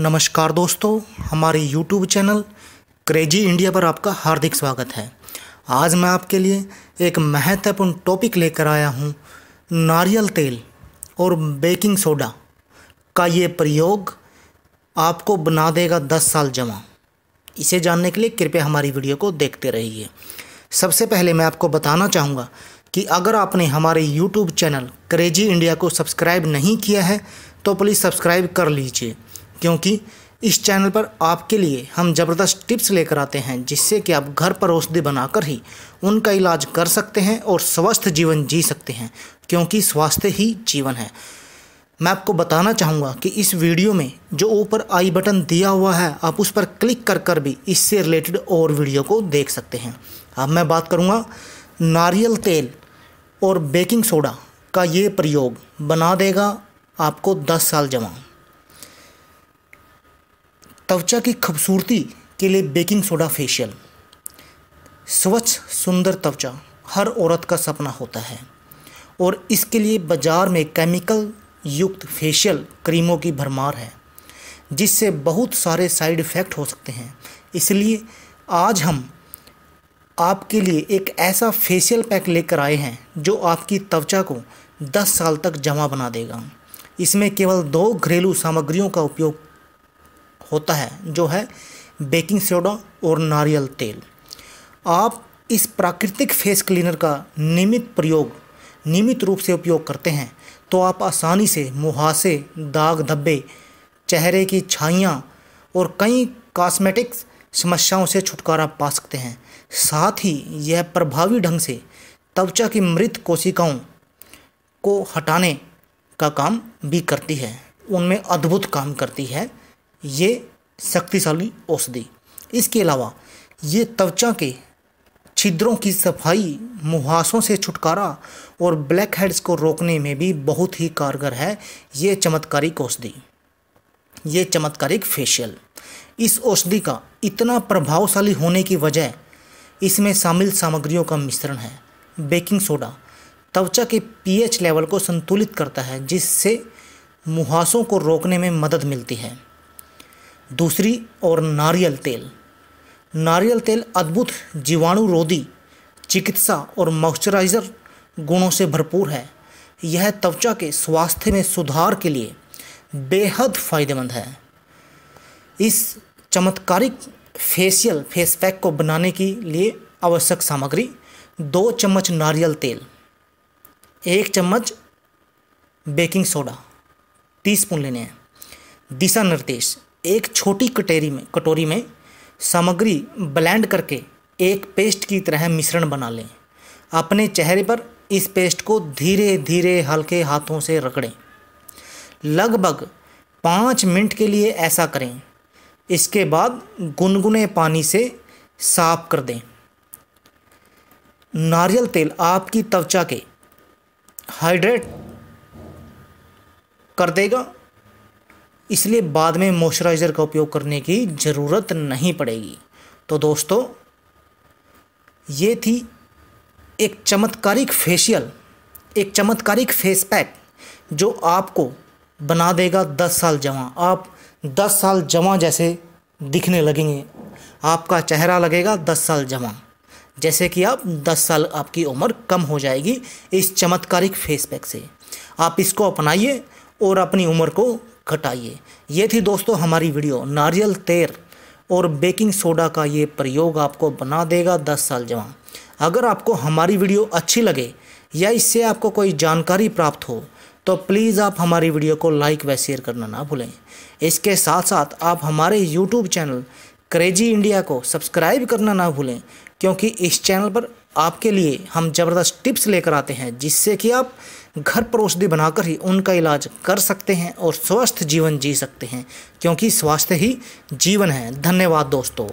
नमस्कार दोस्तों हमारे YouTube चैनल क्रेजी इंडिया पर आपका हार्दिक स्वागत है आज मैं आपके लिए एक महत्वपूर्ण टॉपिक लेकर आया हूँ नारियल तेल और बेकिंग सोडा का ये प्रयोग आपको बना देगा 10 साल जमा इसे जानने के लिए कृपया हमारी वीडियो को देखते रहिए सबसे पहले मैं आपको बताना चाहूँगा कि अगर आपने हमारे YouTube चैनल क्रेजी इंडिया को सब्सक्राइब नहीं किया है तो प्लीज़ सब्सक्राइब कर लीजिए क्योंकि इस चैनल पर आपके लिए हम ज़बरदस्त टिप्स लेकर आते हैं जिससे कि आप घर पर औषधि बनाकर ही उनका इलाज कर सकते हैं और स्वस्थ जीवन जी सकते हैं क्योंकि स्वास्थ्य ही जीवन है मैं आपको बताना चाहूँगा कि इस वीडियो में जो ऊपर आई बटन दिया हुआ है आप उस पर क्लिक कर कर भी इससे रिलेटेड और वीडियो को देख सकते हैं अब मैं बात करूँगा नारियल तेल और बेकिंग सोडा का ये प्रयोग बना देगा आपको 10 साल जमा त्वचा की खूबसूरती के लिए बेकिंग सोडा फेशियल स्वच्छ सुंदर त्वचा हर औरत का सपना होता है और इसके लिए बाज़ार में केमिकल युक्त फेशियल क्रीमों की भरमार है जिससे बहुत सारे साइड इफ़ेक्ट हो सकते हैं इसलिए आज हम आपके लिए एक ऐसा फेशियल पैक लेकर आए हैं जो आपकी त्वचा को 10 साल तक जमा बना देगा इसमें केवल दो घरेलू सामग्रियों का उपयोग होता है जो है बेकिंग सोडा और नारियल तेल आप इस प्राकृतिक फेस क्लीनर का नियमित प्रयोग नियमित रूप से उपयोग करते हैं तो आप आसानी से मुहासे दाग धब्बे चेहरे की छाइयाँ और कई कॉस्मेटिक्स समस्याओं से छुटकारा पा सकते हैं साथ ही यह प्रभावी ढंग से त्वचा की मृत कोशिकाओं को हटाने का काम भी करती है उनमें अद्भुत काम करती है ये शक्तिशाली औषधि इसके अलावा ये त्वचा के छिद्रों की सफाई मुहासों से छुटकारा और ब्लैक हेड्स को रोकने में भी बहुत ही कारगर है ये चमत्कारिक औषधि ये चमत्कारिक फेशियल इस औषधि का इतना प्रभावशाली होने की वजह इसमें शामिल सामग्रियों का मिश्रण है बेकिंग सोडा त्वचा के पीएच लेवल को संतुलित करता है जिससे मुहासों को रोकने में मदद मिलती है दूसरी और नारियल तेल नारियल तेल अद्भुत जीवाणु रोधी चिकित्सा और मॉइस्चराइज़र गुणों से भरपूर है यह त्वचा के स्वास्थ्य में सुधार के लिए बेहद फ़ायदेमंद है इस चमत्कारिक फेशियल फेस पैक को बनाने के लिए आवश्यक सामग्री दो चम्मच नारियल तेल एक चम्मच बेकिंग सोडा टीस्पून लेने हैं दिशा निर्देश एक छोटी कटेरी में कटोरी में सामग्री ब्लेंड करके एक पेस्ट की तरह मिश्रण बना लें अपने चेहरे पर इस पेस्ट को धीरे धीरे हल्के हाथों से रगड़ें लगभग पाँच मिनट के लिए ऐसा करें इसके बाद गुनगुने पानी से साफ कर दें नारियल तेल आपकी त्वचा के हाइड्रेट कर देगा इसलिए बाद में मॉइस्चराइज़र का उपयोग करने की ज़रूरत नहीं पड़ेगी तो दोस्तों ये थी एक चमत्कारिक फेशियल एक चमत्कारिक फेस पैक जो आपको बना देगा दस साल जमा आप दस साल जमा जैसे दिखने लगेंगे आपका चेहरा लगेगा दस साल जमा जैसे कि आप 10 साल आपकी उम्र कम हो जाएगी इस चमत्कारिक फेस पैक से आप इसको अपनाइए और अपनी उम्र को घटाइए ये थी दोस्तों हमारी वीडियो नारियल तेल और बेकिंग सोडा का ये प्रयोग आपको बना देगा दस साल जमा अगर आपको हमारी वीडियो अच्छी लगे या इससे आपको कोई जानकारी प्राप्त हो तो प्लीज़ आप हमारी वीडियो को लाइक व शेयर करना ना भूलें इसके साथ साथ आप हमारे यूट्यूब चैनल क्रेजी इंडिया को सब्सक्राइब करना ना भूलें क्योंकि इस चैनल पर आपके लिए हम ज़बरदस्त टिप्स लेकर आते हैं जिससे कि आप घर पर औषधि बनाकर ही उनका इलाज कर सकते हैं और स्वस्थ जीवन जी सकते हैं क्योंकि स्वास्थ्य ही जीवन है धन्यवाद दोस्तों